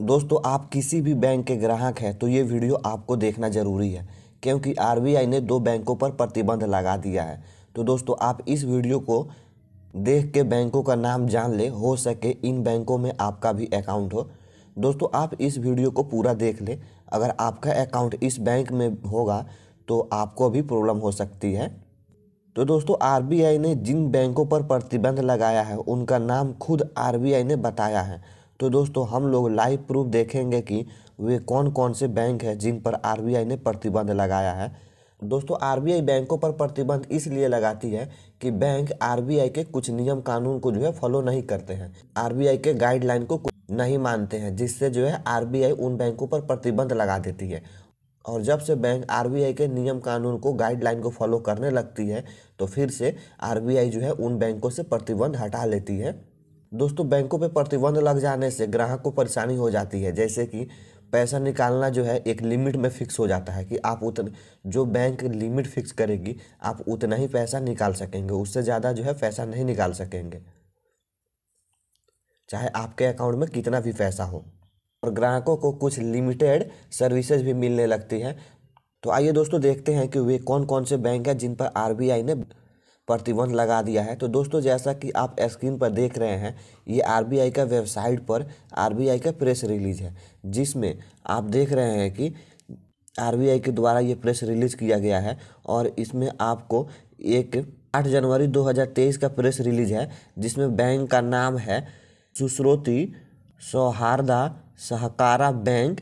दोस्तों आप किसी भी बैंक के ग्राहक हैं तो ये वीडियो आपको देखना ज़रूरी है क्योंकि आरबीआई ने दो बैंकों पर प्रतिबंध लगा दिया है तो दोस्तों आप इस वीडियो को देख के बैंकों का नाम जान ले हो सके इन बैंकों में आपका भी अकाउंट हो दोस्तों आप इस वीडियो को पूरा देख ले अगर आपका अकाउंट इस बैंक में होगा तो आपको भी प्रॉब्लम हो सकती है तो दोस्तों आरबीआई ने जिन बैंकों पर प्रतिबंध लगाया है उनका नाम खुद आरबीआई ने बताया है तो दोस्तों हम लोग लाइव प्रूफ देखेंगे कि वे कौन कौन से बैंक हैं जिन पर आरबीआई ने प्रतिबंध लगाया है दोस्तों आरबीआई बैंकों पर प्रतिबंध इसलिए लगाती है कि बैंक आरबीआई के कुछ नियम कानून को जो है फॉलो नहीं करते हैं आरबीआई के गाइडलाइन को नहीं मानते हैं जिससे जो है आरबीआई उन बैंकों पर प्रतिबंध लगा देती है और जब से बैंक आरबीआई के नियम कानून को गाइडलाइन को फॉलो करने लगती है तो फिर से आर जो है उन बैंकों से प्रतिबंध हटा लेती है दोस्तों बैंकों पे प्रतिबंध लग जाने से ग्राहक को परेशानी हो जाती है जैसे कि पैसा निकालना जो है एक लिमिट में फिक्स हो जाता है कि आप उतने जो बैंक लिमिट फिक्स करेगी आप उतना ही पैसा निकाल सकेंगे उससे ज़्यादा जो है पैसा नहीं निकाल सकेंगे चाहे आपके अकाउंट में कितना भी पैसा हो और ग्राहकों को कुछ लिमिटेड सर्विसेज भी मिलने लगती हैं तो आइए दोस्तों देखते हैं कि वे कौन कौन से बैंक हैं जिन पर आर ने प्रतिबंध लगा दिया है तो दोस्तों जैसा कि आप स्क्रीन पर देख रहे हैं ये आरबीआई का वेबसाइट पर आरबीआई का प्रेस रिलीज है जिसमें आप देख रहे हैं कि आरबीआई के द्वारा ये प्रेस रिलीज किया गया है और इसमें आपको एक आठ जनवरी 2023 का प्रेस रिलीज है जिसमें बैंक का नाम है सुश्रोती सौहार्दा सहकारा बैंक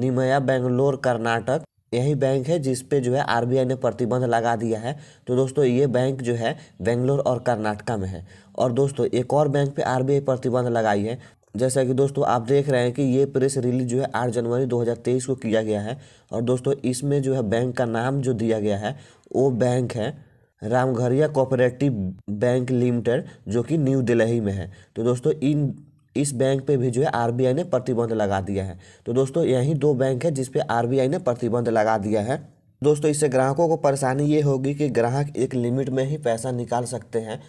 निमया बेंगलोर कर्नाटक यही बैंक है जिस पे जो है आरबीआई ने प्रतिबंध लगा दिया है तो दोस्तों ये बैंक जो है बेंगलोर और कर्नाटका में है और दोस्तों एक और बैंक पे आरबीआई प्रतिबंध लगाई है जैसा कि दोस्तों आप देख रहे हैं कि ये प्रेस रिलीज जो है 8 जनवरी 2023 को किया गया है और दोस्तों इसमें जो है बैंक का नाम जो दिया गया है वो बैंक है रामघरिया कोऑपरेटिव बैंक लिमिटेड जो कि न्यू दिल्ली में है तो दोस्तों इन इस बैंक पे भी जो है आरबीआई ने प्रतिबंध लगा दिया है तो दोस्तों यही दो बैंक है जिसपे आरबीआई ने प्रतिबंध लगा दिया है दोस्तों इससे ग्राहकों को परेशानी ये होगी कि ग्राहक एक लिमिट में ही पैसा निकाल सकते हैं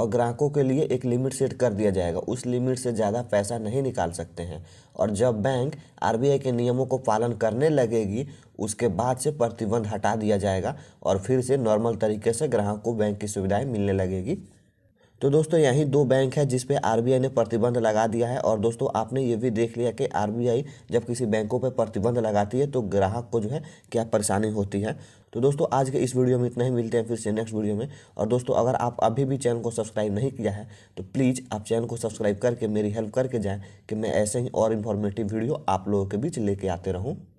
और ग्राहकों के लिए एक लिमिट सेट कर दिया जाएगा उस लिमिट से ज़्यादा पैसा नहीं निकाल सकते हैं और जब बैंक आरबीआई के नियमों को पालन करने लगेगी उसके बाद से प्रतिबंध हटा दिया जाएगा और फिर से नॉर्मल तरीके से ग्राहक को बैंक की सुविधाएं मिलने लगेगी तो दोस्तों यही दो बैंक है आर बी आई ने प्रतिबंध लगा दिया है और दोस्तों आपने ये भी देख लिया कि आई जब किसी बैंकों पर प्रतिबंध लगाती है तो ग्राहक को जो है क्या परेशानी होती है तो दोस्तों आज के इस वीडियो में इतना ही मिलते हैं फिर से नेक्स्ट वीडियो में और दोस्तों अगर आप अभी भी चैनल को सब्सक्राइब नहीं किया है तो प्लीज़ आप चैनल को सब्सक्राइब करके मेरी हेल्प करके जाएँ कि मैं ऐसे ही और इन्फॉर्मेटिव वीडियो आप लोगों के बीच लेके आते रहूँ